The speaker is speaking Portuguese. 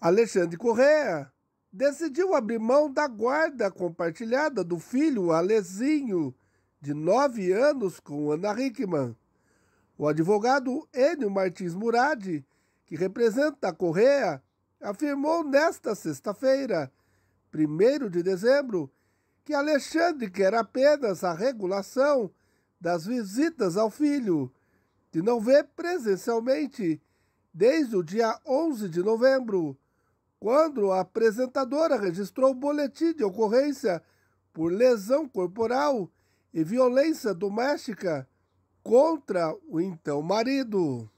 Alexandre Correa decidiu abrir mão da guarda compartilhada do filho Alezinho, de nove anos, com Ana Hickman. O advogado Enio Martins Murad, que representa a Correa, afirmou nesta sexta-feira, 1 de dezembro, que Alexandre quer apenas a regulação das visitas ao filho, que não vê presencialmente desde o dia 11 de novembro quando a apresentadora registrou boletim de ocorrência por lesão corporal e violência doméstica contra o então marido.